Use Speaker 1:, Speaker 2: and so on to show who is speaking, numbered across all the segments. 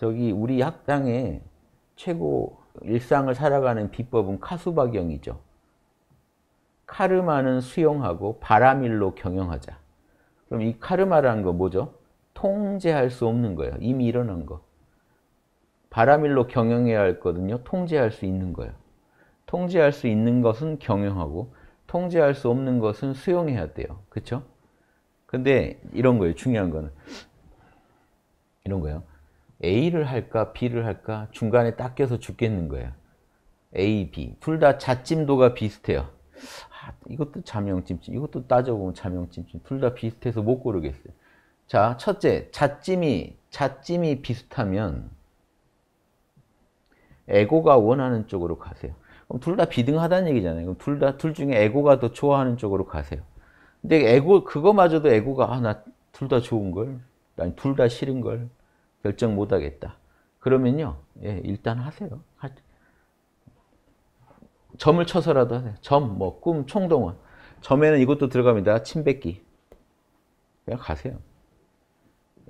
Speaker 1: 저기 우리 학당의 최고 일상을 살아가는 비법은 카수박경이죠. 카르마는 수용하고 바라밀로 경영하자. 그럼 이 카르마라는 거 뭐죠? 통제할 수 없는 거예요. 이미 일어난 거. 바라밀로 경영해야 했거든요. 통제할 수 있는 거예요. 통제할 수 있는 것은 경영하고 통제할 수 없는 것은 수용해야 돼요. 그렇죠? 근데 이런 거예요. 중요한 거는 이런 거예요. A를 할까 B를 할까 중간에 딱 껴서 죽겠는 거예요. A, B 둘 다 자찜도가 비슷해요. 아, 이것도 자명찜찜 이것도 따져보면 자명찜찜 둘 다 비슷해서 못 고르겠어요. 자 첫째 자찜이 자찜이 비슷하면 에고가 원하는 쪽으로 가세요. 그럼 둘 다 비등하다는 얘기잖아요. 그럼 둘 다 둘 중에 에고가 더 좋아하는 쪽으로 가세요. 근데 에고 그거마저도 에고가 아나 둘 다 좋은 걸, 아니 둘다 싫은 걸 결정 못 하겠다. 그러면요, 예, 일단 하세요. 하, 점을 쳐서라도 하세요. 점, 뭐, 꿈, 총동원. 점에는 이것도 들어갑니다. 침뱉기. 그냥 가세요.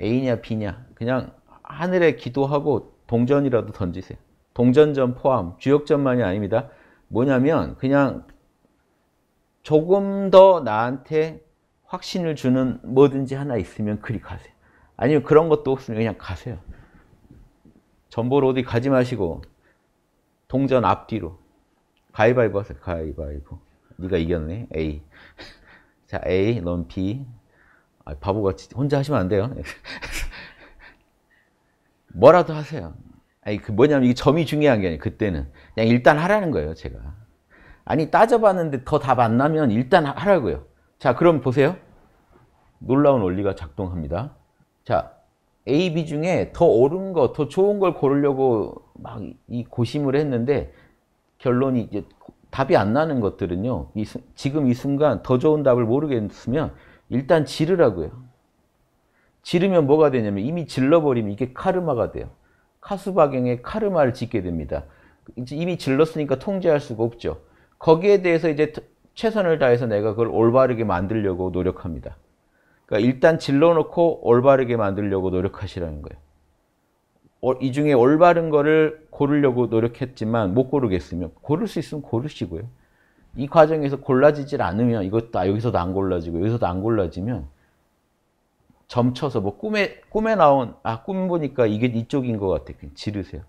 Speaker 1: A냐, B냐. 그냥 하늘에 기도하고 동전이라도 던지세요. 동전점 포함, 주역점만이 아닙니다. 뭐냐면 그냥 조금 더 나한테 확신을 주는 뭐든지 하나 있으면 클릭하세요. 아니면 그런 것도 없으면 그냥 가세요. 전보로 어디 가지 마시고 동전 앞뒤로 가위바위보 하세요. 가위바위보. 네가 이겼네. A. 자, A, 넌 B. 아, 바보같이 혼자 하시면 안 돼요. 뭐라도 하세요. 아니, 그 뭐냐면 이게 점이 중요한 게 아니에요. 그때는. 그냥 일단 하라는 거예요, 제가. 아니, 따져봤는데 더 답 안 나면 일단 하라고요. 자, 그럼 보세요. 놀라운 원리가 작동합니다. 자, A, B 중에 더 옳은 거, 더 좋은 걸 고르려고 막 이 고심을 했는데 결론이 이제 답이 안 나는 것들은요. 이, 지금 이 순간 더 좋은 답을 모르겠으면 일단 지르라고요. 지르면 뭐가 되냐면 이미 질러버리면 이게 카르마가 돼요. 카수박경의 카르마를 짓게 됩니다. 이미 질렀으니까 통제할 수가 없죠. 거기에 대해서 이제 최선을 다해서 내가 그걸 올바르게 만들려고 노력합니다. 그러니까 일단 질러놓고 올바르게 만들려고 노력하시라는 거예요. 어, 이 중에 올바른 거를 고르려고 노력했지만 못 고르겠으면 고를 수 있으면 고르시고요. 이 과정에서 골라지질 않으면 이것도 아, 여기서도 안 골라지고 여기서도 안 골라지면 점쳐서 뭐 꿈에 꿈에 나온 아꿈 보니까 이게 이쪽인 것 같아 그냥 지르세요.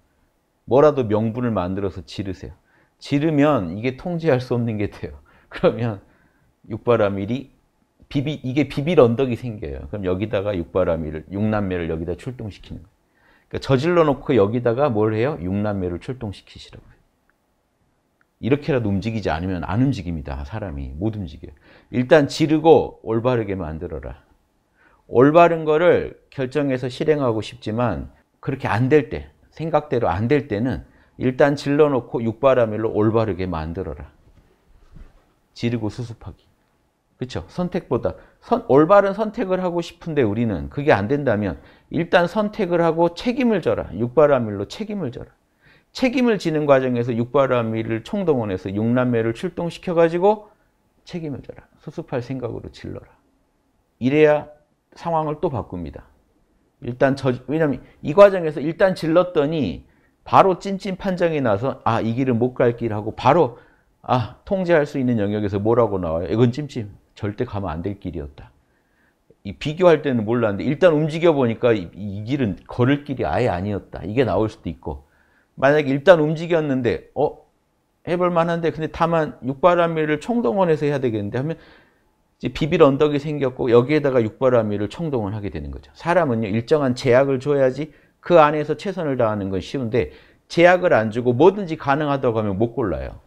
Speaker 1: 뭐라도 명분을 만들어서 지르세요. 지르면 이게 통제할 수 없는 게 돼요. 그러면 육바라밀이 비비 이게 비빌 언덕이 생겨요. 그럼 여기다가 육바람이를 육남매를 여기다 출동시키는 거예요. 그러니까 저질러 놓고 여기다가 뭘 해요? 육남매를 출동시키시라고요. 이렇게라도 움직이지 않으면 안 움직입니다. 사람이 못 움직여요. 일단 지르고 올바르게 만들어라. 올바른 거를 결정해서 실행하고 싶지만 그렇게 안 될 때, 생각대로 안 될 때는 일단 질러놓고 육바라밀로 올바르게 만들어라. 지르고 수습하기. 그렇죠? 선택보다 선, 올바른 선택을 하고 싶은데 우리는 그게 안 된다면 일단 선택을 하고 책임을 져라. 육바라밀로 책임을 져라. 책임을 지는 과정에서 육바라밀을 총동원해서 육남매를 출동시켜 가지고 책임을 져라. 수습할 생각으로 질러라. 이래야 상황을 또 바꿉니다. 일단 저 왜냐면 이 과정에서 일단 질렀더니 바로 찐찐 판정이 나서 아 이 길은 못 갈길 하고 바로 아 통제할 수 있는 영역에서 뭐라고 나와요? 이건 찜찜. 절대 가면 안 될 길이었다. 이 비교할 때는 몰랐는데 일단 움직여 보니까 이, 이, 길은 걸을 길이 아예 아니었다. 이게 나올 수도 있고 만약에 일단 움직였는데 어 해볼 만한데 근데 다만 육바람이를 총동원해서 해야 되겠는데 하면 비빌 언덕이 생겼고 여기에다가 육바람이를 총동원 하게 되는 거죠. 사람은요 일정한 제약을 줘야지 그 안에서 최선을 다하는 건 쉬운데 제약을 안 주고 뭐든지 가능하다고 하면 못 골라요.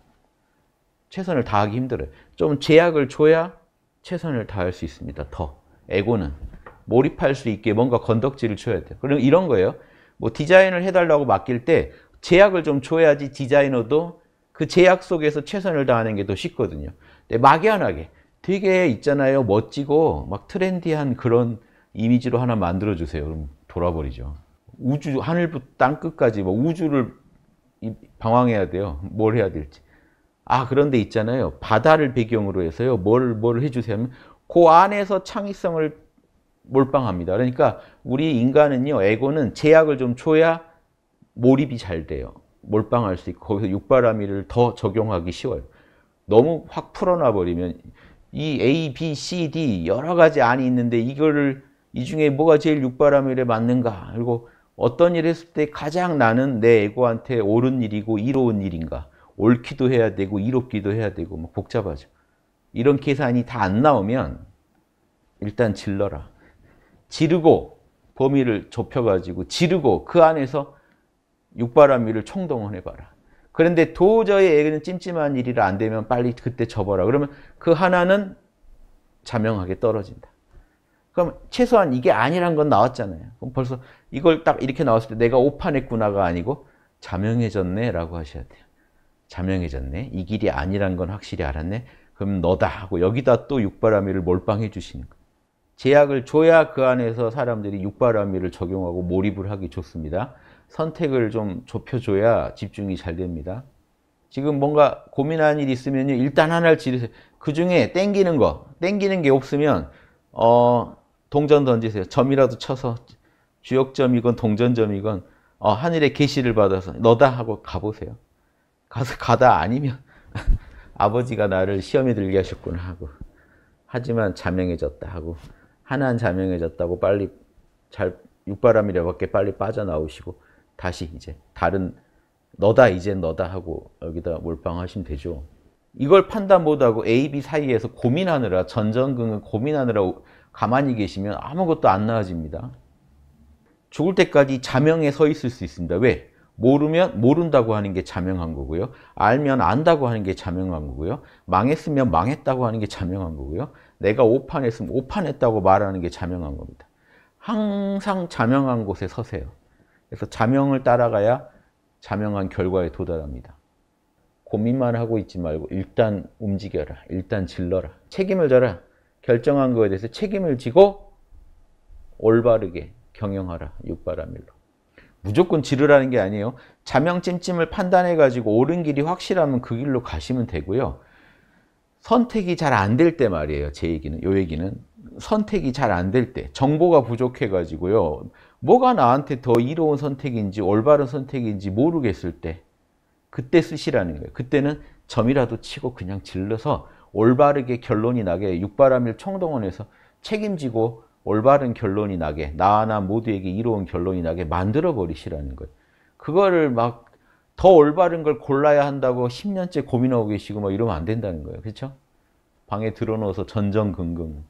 Speaker 1: 최선을 다하기 힘들어요. 좀 제약을 줘야 최선을 다할 수 있습니다. 더. 에고는. 몰입할 수 있게 뭔가 건덕지를 줘야 돼요. 그럼 이런 거예요. 뭐 디자인을 해달라고 맡길 때 제약을 좀 줘야지 디자이너도 그 제약 속에서 최선을 다하는 게 더 쉽거든요. 근데 막연하게 되게 있잖아요. 멋지고 막 트렌디한 그런 이미지로 하나 만들어주세요. 그럼 돌아버리죠. 우주, 하늘부터 땅끝까지 뭐 우주를 방황해야 돼요. 뭘 해야 될지. 아 그런데 있잖아요. 바다를 배경으로 해서요. 뭘 뭘 해주세요 하면 그 안에서 창의성을 몰빵합니다. 그러니까 우리 인간은요. 에고는 제약을 좀 줘야 몰입이 잘 돼요. 몰빵할 수 있고 거기서 육바라밀을 더 적용하기 쉬워요. 너무 확 풀어놔 버리면 이 A, B, C, D 여러 가지 안이 있는데 이거를 이 중에 뭐가 제일 육바라밀에 맞는가 그리고 어떤 일을 했을 때 가장 나는 내 에고한테 옳은 일이고 이로운 일인가 옳기도 해야 되고 이롭기도 해야 되고 막 뭐 복잡하죠. 이런 계산이 다 안 나오면 일단 질러라. 지르고 범위를 좁혀가지고 지르고 그 안에서 육바람이를 총동원해봐라. 그런데 도저히 애는 찜찜한 일이라 안 되면 빨리 그때 접어라. 그러면 그 하나는 자명하게 떨어진다. 그럼 최소한 이게 아니란 건 나왔잖아요. 그럼 벌써 이걸 딱 이렇게 나왔을 때 내가 오판했구나가 아니고 자명해졌네 라고 하셔야 돼요. 자명해졌네. 이 길이 아니란 건 확실히 알았네. 그럼 너다 하고 여기다 또 육바라밀을 몰빵해 주시는 거예 제약을 줘야 그 안에서 사람들이 육바라밀을 적용하고 몰입을 하기 좋습니다. 선택을 좀 좁혀줘야 집중이 잘 됩니다. 지금 뭔가 고민하는 일 있으면요. 일단 하나를 지르세요. 그 중에 땡기는 거, 땡기는 게 없으면 어 동전 던지세요. 점이라도 쳐서 주역점이건 동전점이건 어, 하늘의 계시를 받아서 너다 하고 가보세요. 가서 가다 아니면 아버지가 나를 시험에 들게 하셨구나 하고 하지만 자명해졌다 하고 하나는 자명해졌다고 빨리 잘 육바람이라밖에 빨리 빠져나오시고 다시 이제 다른 너다 이제 너다 하고 여기다 몰빵하시면 되죠. 이걸 판단 못하고 A, B 사이에서 고민하느라 전전긍긍 고민하느라 가만히 계시면 아무것도 안 나아집니다. 죽을 때까지 자명에 서 있을 수 있습니다. 왜? 모르면 모른다고 하는 게 자명한 거고요. 알면 안다고 하는 게 자명한 거고요. 망했으면 망했다고 하는 게 자명한 거고요. 내가 오판했으면 오판했다고 말하는 게 자명한 겁니다. 항상 자명한 곳에 서세요. 그래서 자명을 따라가야 자명한 결과에 도달합니다. 고민만 하고 있지 말고 일단 움직여라. 일단 질러라. 책임을 져라. 결정한 거에 대해서 책임을 지고 올바르게 경영하라. 육바라밀로. 무조건 지르라는 게 아니에요. 자명 찜찜을 판단해가지고 옳은 길이 확실하면 그 길로 가시면 되고요. 선택이 잘 안 될 때 말이에요. 제 얘기는, 요 얘기는. 선택이 잘 안 될 때, 정보가 부족해가지고요. 뭐가 나한테 더 이로운 선택인지 올바른 선택인지 모르겠을 때 그때 쓰시라는 거예요. 그때는 점이라도 치고 그냥 질러서 올바르게 결론이 나게 육바람일 총동원해서 책임지고 올바른 결론이 나게 나나 모두에게 이로운 결론이 나게 만들어 버리시라는 거예요. 그거를 막 더 올바른 걸 골라야 한다고 10년째 고민하고 계시고 막 뭐 이러면 안 된다는 거예요. 그렇죠? 방에 들어놓아서 전전긍긍.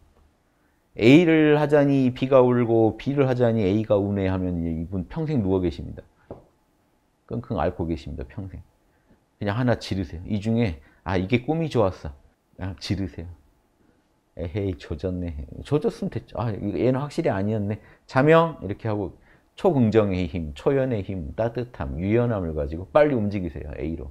Speaker 1: A를 하자니 B가 울고 B를 하자니 A가 우네 하면 이분 평생 누워 계십니다. 끙끙 앓고 계십니다. 평생. 그냥 하나 지르세요. 이 중에 아 이게 꿈이 좋았어. 그냥 아, 지르세요. 에헤이 조졌네 조졌으면 됐죠 아 얘는 확실히 아니었네 자명 이렇게 하고 초긍정의 힘, 초연의 힘, 따뜻함, 유연함을 가지고 빨리 움직이세요 A로